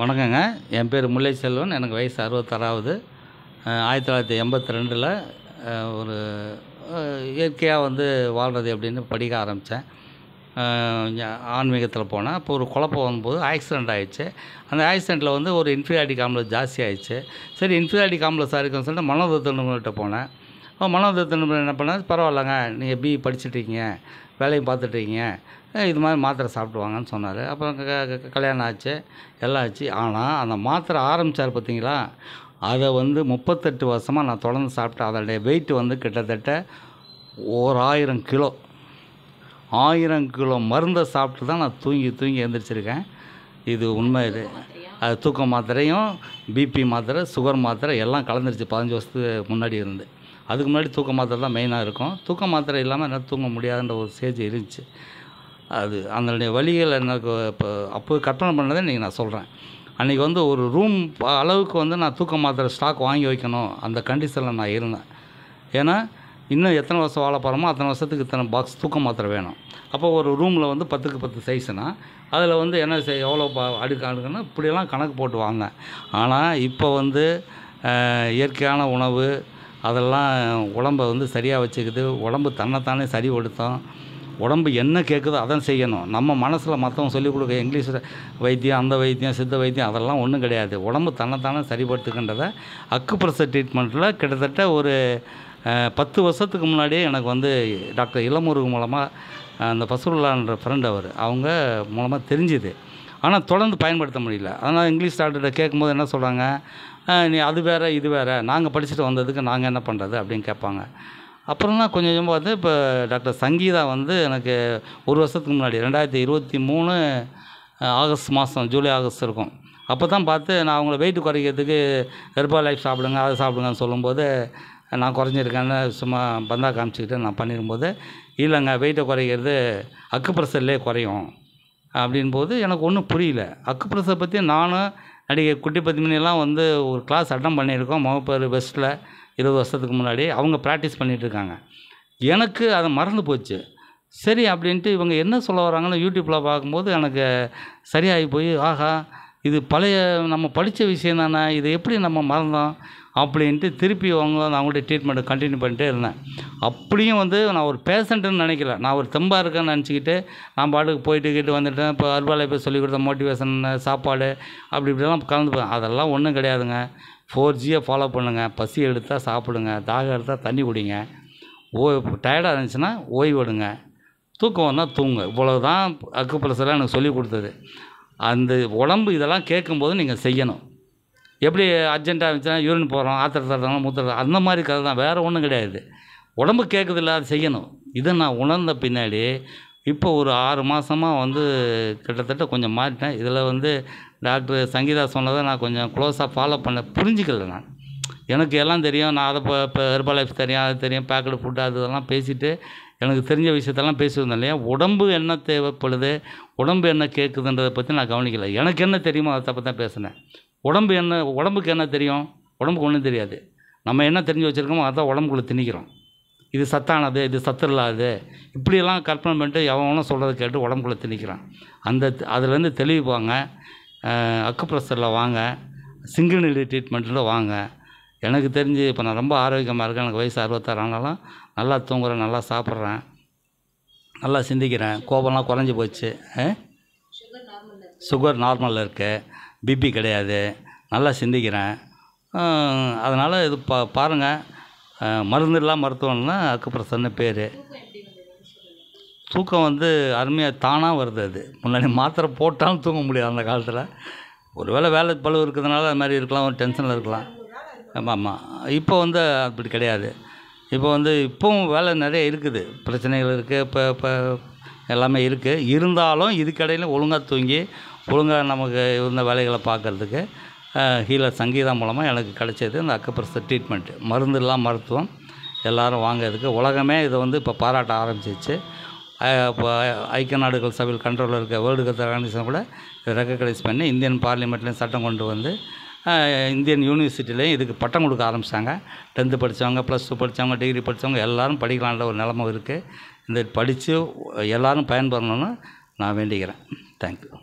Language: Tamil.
வணக்கங்க என் பேர் முல்லை செல்வன் எனக்கு வயசு அறுபத்தாறாவது ஆயிரத்தி தொள்ளாயிரத்தி எண்பத்தி ரெண்டில் ஒரு இயற்கையாக வந்து வாழ்கிறது அப்படின்னு படிக்க ஆரம்பித்தேன் ஆன்மீகத்தில் போனேன் அப்போ ஒரு குழப்பம் வரும்போது ஆக்சிடெண்ட் ஆகிடுச்சு அந்த ஆக்சிடெண்ட்டில் வந்து ஒரு இன்ஃபீரியாரிட்டி காம்ப்ளெக்ஸ் ஜாஸ்தி ஆகிடுச்சு சரி இன்ஃபீரியாரிட்டி காம்ப்ளெக்ஸ் ஆகிருக்குன்னு சொல்லிட்டு மனோதத்துவங்கள்கிட்ட போனேன் மனோதய என்ன பண்ணால் பரவாயில்லங்க நீங்கள் பிஇ படிச்சுட்ருக்கீங்க வேலையும் பார்த்துட்ருக்கீங்க இது மாதிரி மாத்திரை சாப்பிடுவாங்கன்னு சொன்னார் அப்புறம் கல்யாணம் ஆச்சு எல்லாம் ஆச்சு ஆனால் அந்த மாத்திரை ஆரம்பித்தார் பார்த்தீங்களா அதை வந்து முப்பத்தெட்டு வருஷமாக நான் தொடர்ந்து சாப்பிட்டேன் அதோடைய வெயிட் வந்து கிட்டத்தட்ட ஓர் ஆயிரம் கிலோ ஆயிரம் கிலோ மருந்தை சாப்பிட்டு தான் நான் தூங்கி தூங்கி எழுந்திரிச்சிருக்கேன் இது உண்மை இது அது தூக்க மாத்திரையும் பிபி மாத்திரை சுகர் மாத்திரை எல்லாம் கலந்துருச்சு பதினஞ்சு வருஷத்துக்கு முன்னாடி இருந்து அதுக்கு முன்னாடி தூக்க மாத்திரை தான் மெயினாக இருக்கும் தூக்க மாத்திரை இல்லாமல் என்ன தூங்க முடியாதுன்ற ஒரு ஸ்டேஜ் இருந்துச்சு அது அதனுடைய வழிகள் எனக்கு இப்போ அப்போ கற்பனை பண்ணதை இன்றைக்கி நான் சொல்கிறேன் அன்றைக்கி வந்து ஒரு ரூம் அளவுக்கு வந்து நான் தூக்க மாத்திரை ஸ்டாக் வாங்கி வைக்கணும் அந்த கண்டிஷனில் நான் இருந்தேன் ஏன்னா இன்னும் எத்தனை வருஷம் வாழ போகிறோமோ அத்தனை வருஷத்துக்கு இத்தனை பாக்ஸ் தூக்க மாத்திரை வேணும் அப்போ ஒரு ரூமில் வந்து பத்துக்கு பத்து சைஸ்னா அதில் வந்து என்ன செய் எவ்வளோ அடுக்க அடுக்கணும் இப்படியெல்லாம் கணக்கு போட்டு வாங்க ஆனால் இப்போ வந்து இயற்கையான உணவு அதெல்லாம் உடம்ப வந்து சரியாக வச்சுக்குது உடம்பு தன்னைத்தானே சரி உடம்பு என்ன கேட்குதோ அதான் செய்யணும் நம்ம மனசில் மற்றவங்க சொல்லிக் கொடுக்க இங்கிலீஷ் வைத்தியம் அந்த வைத்தியம் சித்த வைத்தியம் அதெல்லாம் ஒன்றும் கிடையாது உடம்பு தன்னைத்தானே சரிப்படுத்துக்கின்றத அக்குப்ரெஷர் ட்ரீட்மெண்ட்டில் கிட்டத்தட்ட ஒரு பத்து வருஷத்துக்கு முன்னாடியே எனக்கு வந்து டாக்டர் இளமுருகு மூலமாக அந்த பசுல்லான்ற ஃப்ரெண்ட் அவர் அவங்க மூலமாக தெரிஞ்சுது ஆனால் தொடர்ந்து பயன்படுத்த முடியல அதனால் இங்கிலீஷ் டாக்டர்கிட்ட கேட்கும்போது என்ன சொல்கிறாங்க நீ அது வேறு இது வேறு நாங்கள் படிச்சுட்டு வந்ததுக்கு நாங்கள் என்ன பண்ணுறது அப்படின்னு கேட்பாங்க அப்புறம் தான் கொஞ்சம் கொஞ்சமாக பார்த்து இப்போ டாக்டர் சங்கீதா வந்து எனக்கு ஒரு வருஷத்துக்கு முன்னாடி ரெண்டாயிரத்தி இருபத்தி மூணு ஆகஸ்ட் மாதம் ஜூலை ஆகஸ்ட் இருக்கும் அப்போ தான் பார்த்து நான் அவங்கள வெயிட் குறைக்கிறதுக்கு கர்ப்பா லைஃப் சாப்பிடுங்க அதை சாப்பிடுங்கன்னு சொல்லும்போது நான் குறைஞ்சிருக்கேன்னு சும்மா பந்தா காமிச்சிக்கிட்டு நான் பண்ணிடும்போது இல்லைங்க வெயிட்டை குறைக்கிறது அக்குப்ரெஷர்லேயே குறையும் அப்படின்போது எனக்கு ஒன்றும் புரியல பிரசை பற்றி நானும் நடிகை குட்டி பத்மினிலாம் வந்து ஒரு கிளாஸ் அட்டன் பண்ணியிருக்கோம் முகப்பேர் வெஸ்ட்டில் இருபது வருஷத்துக்கு முன்னாடி அவங்க ப்ராக்டிஸ் பண்ணிகிட்ருக்காங்க எனக்கு அதை மறந்து போச்சு சரி அப்படின்ட்டு இவங்க என்ன சொல்ல வராங்கன்னு யூடியூப்பில் பார்க்கும்போது எனக்கு சரியாகி போய் ஆகா இது பழைய நம்ம படித்த விஷயம் தானே இதை எப்படி நம்ம மறந்தோம் அப்படின்ட்டு திருப்பி அவங்க அவங்கள்ட்ட ட்ரீட்மெண்ட்டை கண்டினியூ பண்ணிட்டே இருந்தேன் அப்படியும் வந்து நான் ஒரு பேஷண்ட்டுன்னு நினைக்கல நான் ஒரு தெம்பாக இருக்கேன்னு நினச்சிக்கிட்டு நான் பாட்டுக்கு போயிட்டு கிட்டு வந்துட்டேன் இப்போ அருவாலை போய் சொல்லி கொடுத்த மோட்டிவேஷன் சாப்பாடு அப்படி இப்படிலாம் கலந்துப்பேன் அதெல்லாம் ஒன்றும் கிடையாதுங்க ஃபோர் ஜியை ஃபாலோ பண்ணுங்கள் பசி எடுத்தால் சாப்பிடுங்க தாகம் எடுத்தால் தண்ணி குடிங்க ஓ டயர்டாக இருந்துச்சுன்னா ஓய்வு விடுங்க தூக்கம் வந்தால் தூங்க இவ்வளோ தான் அக்கு எனக்கு சொல்லி கொடுத்தது அந்த உடம்பு இதெல்லாம் கேட்கும்போது நீங்கள் செய்யணும் எப்படி அர்ஜெண்ட்டாக இருந்துச்சுன்னா யூரின் போகிறோம் தரோம் மூத்திரம் அந்த மாதிரி கதை தான் வேறு ஒன்றும் கிடையாது உடம்பு கேட்குறது இல்லாத செய்யணும் இதை நான் உணர்ந்த பின்னாடி இப்போ ஒரு ஆறு மாதமாக வந்து கிட்டத்தட்ட கொஞ்சம் மாறிட்டேன் இதில் வந்து டாக்டர் சங்கீதா சொன்னதை நான் கொஞ்சம் க்ளோஸாக ஃபாலோ பண்ண புரிஞ்சிக்கல நான் எனக்கு எல்லாம் தெரியும் நான் அதை இப்போ இப்போ ஹெர்பல் லைஃப் தெரியும் அது தெரியும் பேக்கடு ஃபுட்டு அது இதெல்லாம் பேசிவிட்டு எனக்கு தெரிஞ்ச விஷயத்தெல்லாம் பேசியிருந்தேன் இல்லையா உடம்பு என்ன தேவைப்படுது உடம்பு என்ன கேட்குதுன்றதை பற்றி நான் கவனிக்கலை எனக்கு என்ன தெரியுமோ அதை தப்பு தான் பேசினேன் உடம்பு என்ன உடம்புக்கு என்ன தெரியும் உடம்புக்கு ஒன்றும் தெரியாது நம்ம என்ன தெரிஞ்சு வச்சுருக்கோமோ அதான் உடம்புக்குள்ளே திணிக்கிறோம் இது சத்தானது இது சத்து இல்லாது இப்படியெல்லாம் கற்பனை பண்ணிட்டு எவனும் சொல்கிறத கேட்டு உடம்புக்குள்ளே திணிக்கிறான் அந்த அதுலேருந்து தெளிவு போங்க அக்குப்ரெஷரில் வாங்க சிங்கிள் நிலை ட்ரீட்மெண்ட்டில் வாங்க எனக்கு தெரிஞ்சு இப்போ நான் ரொம்ப ஆரோக்கியமாக இருக்கேன் எனக்கு வயசு அறுபத்தாறு ஆனாலும் நல்லா தூங்குறேன் நல்லா சாப்பிட்றேன் நல்லா சிந்திக்கிறேன் கோபம்லாம் குறைஞ்சி போச்சு சுகர் நார்மலில் இருக்குது பிபி கிடையாது நல்லா சிந்திக்கிறேன் அதனால் இது பா பாருங்கள் மருந்து இல்லாம மருத்துவம்னா அக்குப்ரசன்னு பேர் தூக்கம் வந்து அருமையாக தானாக வருது அது முன்னாடி மாத்திரை போட்டாலும் தூங்க முடியாது அந்த காலத்தில் ஒரு வேளை வேலை பழு இருக்கிறதுனால அது மாதிரி இருக்கலாம் ஒரு டென்ஷனில் இருக்கலாம் ஆமாம் ஆமாம் இப்போ வந்து அப்படி கிடையாது இப்போ வந்து இப்போவும் வேலை நிறைய இருக்குது பிரச்சனைகள் இருக்குது இப்போ இப்போ எல்லாமே இருக்குது இருந்தாலும் இதுக்கடையில் ஒழுங்காக தூங்கி ஒழுங்காக நமக்கு இருந்த வேலைகளை பார்க்கறதுக்கு ஹீலர் சங்கீதா மூலமாக எனக்கு கிடைச்சது இந்த அக்கப்பிரச ட்ரீட்மெண்ட்டு மருந்து இல்லாம மருத்துவம் எல்லோரும் வாங்கிறதுக்கு உலகமே இதை வந்து இப்போ பாராட்ட ஆரம்பிச்சிச்சு இப்போ ஐக்கிய நாடுகள் சபையில் கண்ட்ரோலில் இருக்க வேர்ல்டு ஹெல்த் ஆர்கனைசேஷன் கூட ரெக்கக்னைஸ் பண்ணி இந்தியன் பார்லிமெண்ட்லேயும் சட்டம் கொண்டு வந்து இந்தியன் யூனிவர்சிட்டிலையும் இதுக்கு பட்டம் கொடுக்க ஆரம்பித்தாங்க டென்த்து படித்தவங்க ப்ளஸ் டூ படித்தவங்க டிகிரி படித்தவங்க எல்லோரும் படிக்கலான்ற ஒரு நிலமை இருக்குது இந்த படித்து எல்லோரும் பயன்படணும்னு நான் வேண்டிக்கிறேன் தேங்க்யூ